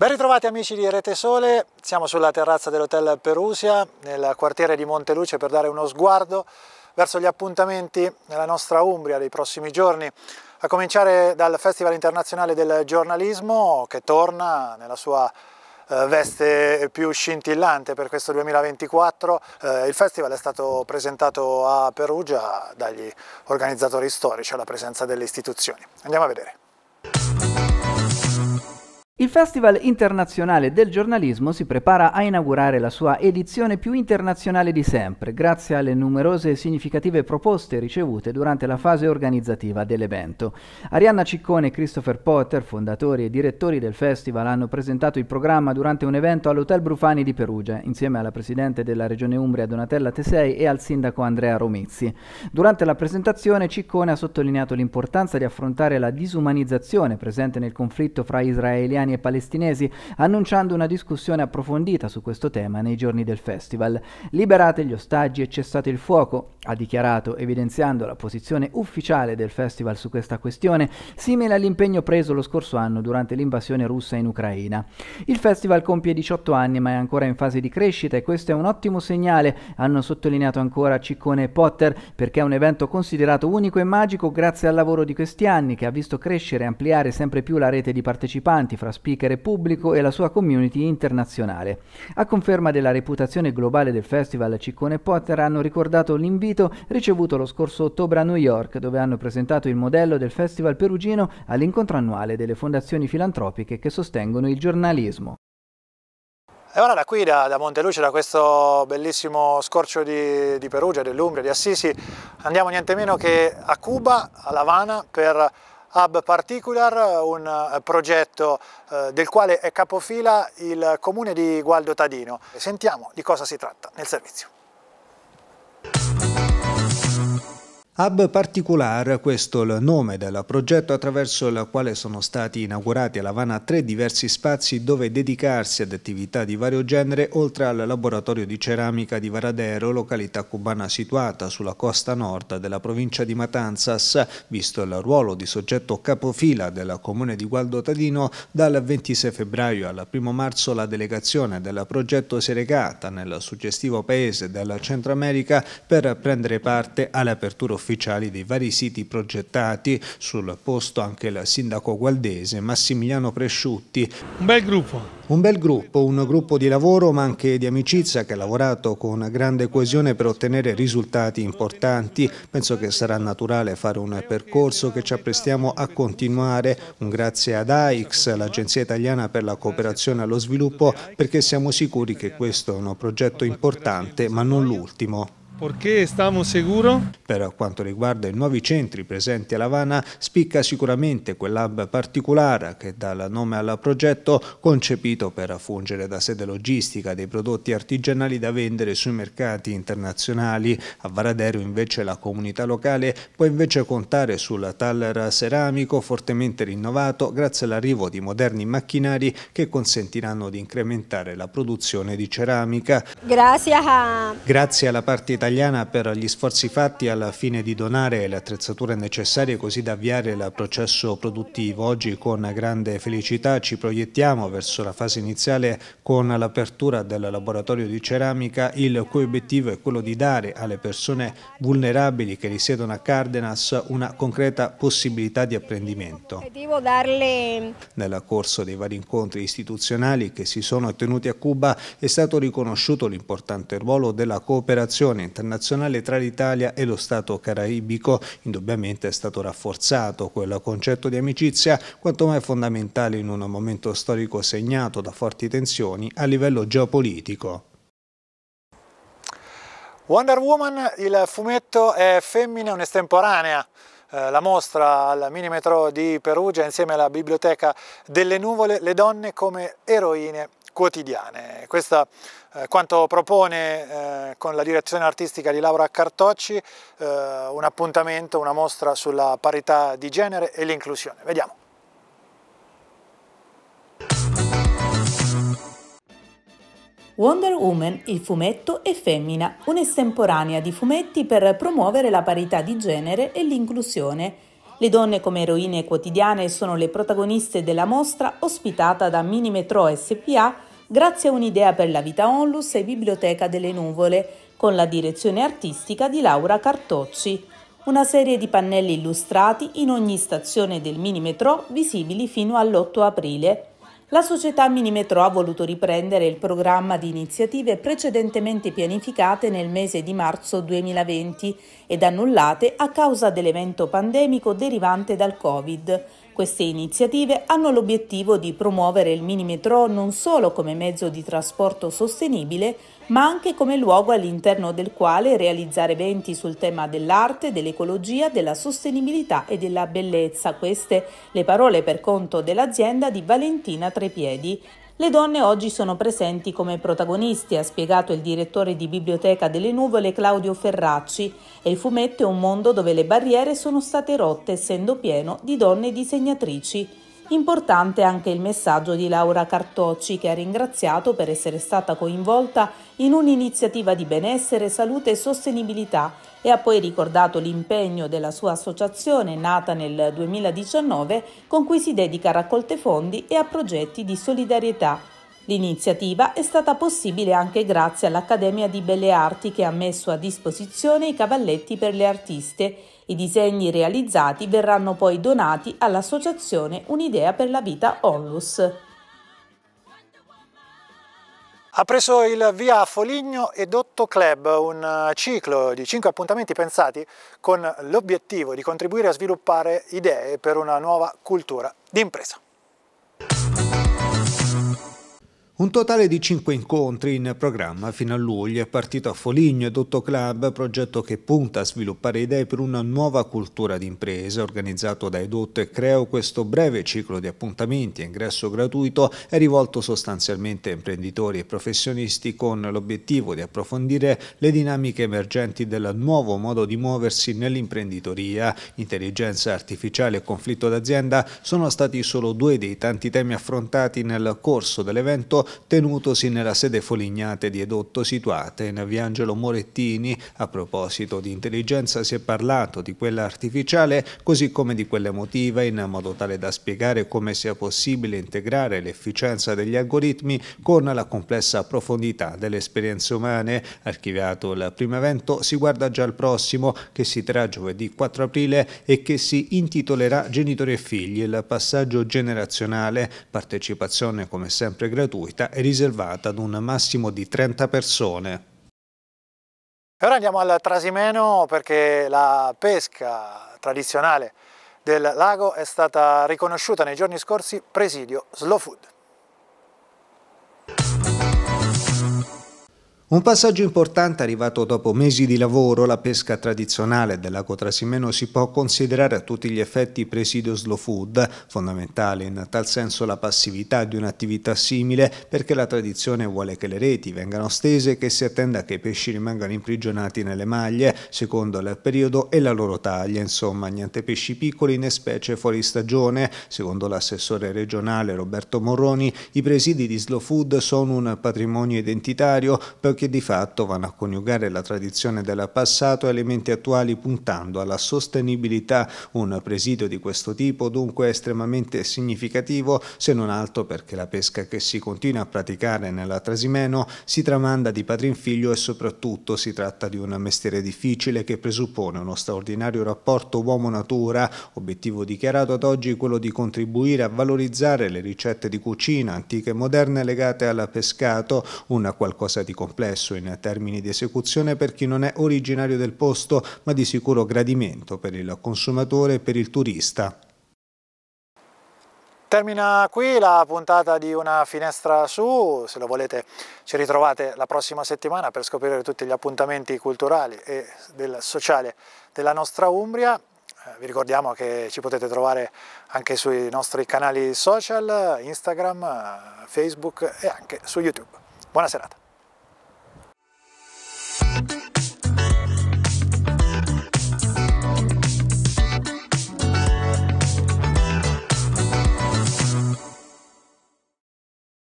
Ben ritrovati amici di Rete Sole, siamo sulla terrazza dell'Hotel Perusia nel quartiere di Monteluce per dare uno sguardo verso gli appuntamenti nella nostra Umbria dei prossimi giorni, a cominciare dal Festival Internazionale del Giornalismo che torna nella sua eh, veste più scintillante per questo 2024. Eh, il festival è stato presentato a Perugia dagli organizzatori storici alla presenza delle istituzioni. Andiamo a vedere. Il Festival internazionale del giornalismo si prepara a inaugurare la sua edizione più internazionale di sempre, grazie alle numerose e significative proposte ricevute durante la fase organizzativa dell'evento. Arianna Ciccone e Christopher Potter, fondatori e direttori del festival, hanno presentato il programma durante un evento all'Hotel Brufani di Perugia, insieme alla presidente della Regione Umbria Donatella Tesei e al sindaco Andrea Romizzi. Durante la presentazione Ciccone ha sottolineato l'importanza di affrontare la disumanizzazione presente nel conflitto fra israeliani israeliani e palestinesi, annunciando una discussione approfondita su questo tema nei giorni del festival. Liberate gli ostaggi e cessate il fuoco, ha dichiarato, evidenziando la posizione ufficiale del festival su questa questione, simile all'impegno preso lo scorso anno durante l'invasione russa in Ucraina. Il festival compie 18 anni ma è ancora in fase di crescita e questo è un ottimo segnale, hanno sottolineato ancora Ciccone e Potter, perché è un evento considerato unico e magico grazie al lavoro di questi anni che ha visto crescere e ampliare sempre più la rete di partecipanti fra speaker pubblico e la sua community internazionale. A conferma della reputazione globale del festival, Ciccone e Potter hanno ricordato l'invito ricevuto lo scorso ottobre a New York, dove hanno presentato il modello del festival perugino all'incontro annuale delle fondazioni filantropiche che sostengono il giornalismo. E ora da qui, da, da, Monteluce, da questo bellissimo scorcio di, di Perugia, dell'Umbria, di Assisi, andiamo niente meno che a Cuba, a Lavana, per Hub Particular, un eh, progetto eh, del quale è capofila il comune di Gualdo Tadino. Sentiamo di cosa si tratta nel servizio. Hub Particular, questo è il nome del progetto attraverso il quale sono stati inaugurati a Lavana tre diversi spazi dove dedicarsi ad attività di vario genere, oltre al laboratorio di ceramica di Varadero, località cubana situata sulla costa nord della provincia di Matanzas, visto il ruolo di soggetto capofila del comune di Gualdo Tadino, dal 26 febbraio al 1 marzo la delegazione del progetto si è recata nel suggestivo paese della Centro America per prendere parte all'apertura ufficiale ufficiali dei vari siti progettati. Sul posto anche il sindaco gualdese Massimiliano Presciutti. Un bel gruppo. Un bel gruppo, un gruppo di lavoro ma anche di amicizia che ha lavorato con grande coesione per ottenere risultati importanti. Penso che sarà naturale fare un percorso che ci apprestiamo a continuare. Un grazie ad AIX, l'Agenzia Italiana per la Cooperazione allo Sviluppo, perché siamo sicuri che questo è un progetto importante ma non l'ultimo. Perché stiamo sicuri? Per quanto riguarda i nuovi centri presenti a Lavana, spicca sicuramente quell'hub particolare che dà il nome al progetto concepito per fungere da sede logistica dei prodotti artigianali da vendere sui mercati internazionali. A Varadero invece la comunità locale può invece contare sul taller ceramico fortemente rinnovato grazie all'arrivo di moderni macchinari che consentiranno di incrementare la produzione di ceramica. Grazie, a... Grazie alla parte italiana italiana per gli sforzi fatti alla fine di donare le attrezzature necessarie così da avviare il processo produttivo. Oggi con grande felicità ci proiettiamo verso la fase iniziale con l'apertura del laboratorio di ceramica, il cui obiettivo è quello di dare alle persone vulnerabili che risiedono a Cardenas una concreta possibilità di apprendimento. Darle... Nel corso dei vari incontri istituzionali che si sono tenuti a Cuba è stato riconosciuto l'importante ruolo della cooperazione internazionale internazionale tra l'Italia e lo Stato caraibico. Indubbiamente è stato rafforzato quel concetto di amicizia quanto mai fondamentale in un momento storico segnato da forti tensioni a livello geopolitico. Wonder Woman, il fumetto è femmina un'estemporanea eh, la mostra al Minimetro di Perugia insieme alla Biblioteca delle Nuvole, le donne come eroine quotidiane. Questa eh, quanto propone eh, con la direzione artistica di Laura Cartocci eh, un appuntamento, una mostra sulla parità di genere e l'inclusione. Vediamo. Wonder Woman, il fumetto e Femmina, un'estemporanea di fumetti per promuovere la parità di genere e l'inclusione le donne come eroine quotidiane sono le protagoniste della mostra ospitata da Mini Metro SPA grazie a un'idea per la vita onlus e Biblioteca delle Nuvole, con la direzione artistica di Laura Cartocci. Una serie di pannelli illustrati in ogni stazione del mini metro visibili fino all'8 aprile, la società Minimetro ha voluto riprendere il programma di iniziative precedentemente pianificate nel mese di marzo 2020 ed annullate a causa dell'evento pandemico derivante dal Covid, queste iniziative hanno l'obiettivo di promuovere il mini metro non solo come mezzo di trasporto sostenibile, ma anche come luogo all'interno del quale realizzare eventi sul tema dell'arte, dell'ecologia, della sostenibilità e della bellezza. Queste le parole per conto dell'azienda di Valentina Trepiedi, le donne oggi sono presenti come protagoniste, ha spiegato il direttore di Biblioteca delle Nuvole Claudio Ferracci, e il fumetto è un mondo dove le barriere sono state rotte essendo pieno di donne disegnatrici. Importante anche il messaggio di Laura Cartocci che ha ringraziato per essere stata coinvolta in un'iniziativa di benessere, salute e sostenibilità e ha poi ricordato l'impegno della sua associazione nata nel 2019 con cui si dedica a raccolte fondi e a progetti di solidarietà L'iniziativa è stata possibile anche grazie all'Accademia di Belle Arti che ha messo a disposizione i cavalletti per le artiste. I disegni realizzati verranno poi donati all'associazione Un'idea per la vita Onlus. Ha preso il via Foligno e Dotto Club, un ciclo di 5 appuntamenti pensati con l'obiettivo di contribuire a sviluppare idee per una nuova cultura d'impresa. Un totale di cinque incontri in programma fino a luglio è partito a Foligno e Dotto Club, progetto che punta a sviluppare idee per una nuova cultura d'impresa. Organizzato da Edotto e Creo, questo breve ciclo di appuntamenti a ingresso gratuito è rivolto sostanzialmente a imprenditori e professionisti con l'obiettivo di approfondire le dinamiche emergenti del nuovo modo di muoversi nell'imprenditoria. Intelligenza artificiale e conflitto d'azienda sono stati solo due dei tanti temi affrontati nel corso dell'evento tenutosi nella sede Folignate di Edotto situata in via Angelo Morettini. A proposito di intelligenza si è parlato di quella artificiale così come di quella emotiva in modo tale da spiegare come sia possibile integrare l'efficienza degli algoritmi con la complessa profondità delle esperienze umane. Archiviato il primo evento si guarda già al prossimo che si terrà giovedì 4 aprile e che si intitolerà Genitori e figli, il passaggio generazionale, partecipazione come sempre gratuita diretta è riservata ad un massimo di 30 persone. E ora andiamo al Trasimeno perché la pesca tradizionale del lago è stata riconosciuta nei giorni scorsi presidio Slow Food. Un passaggio importante arrivato dopo mesi di lavoro, la pesca tradizionale del lago Trasimeno si può considerare a tutti gli effetti presidio slow food, fondamentale in tal senso la passività di un'attività simile perché la tradizione vuole che le reti vengano stese e che si attenda che i pesci rimangano imprigionati nelle maglie secondo il periodo e la loro taglia, insomma niente pesci piccoli né specie fuori stagione, secondo l'assessore regionale Roberto Morroni i presidi di slow food sono un patrimonio identitario, poiché che di fatto vanno a coniugare la tradizione del passato e elementi attuali puntando alla sostenibilità. Un presidio di questo tipo dunque è estremamente significativo se non altro perché la pesca che si continua a praticare nella Trasimeno si tramanda di padre in figlio e soprattutto si tratta di un mestiere difficile che presuppone uno straordinario rapporto uomo-natura, obiettivo dichiarato ad oggi quello di contribuire a valorizzare le ricette di cucina antiche e moderne legate al pescato, un qualcosa di complesso complesso in termini di esecuzione per chi non è originario del posto, ma di sicuro gradimento per il consumatore e per il turista. Termina qui la puntata di Una Finestra Su, se lo volete ci ritrovate la prossima settimana per scoprire tutti gli appuntamenti culturali e del sociale della nostra Umbria. Eh, vi ricordiamo che ci potete trovare anche sui nostri canali social, Instagram, eh, Facebook e anche su YouTube. Buona serata.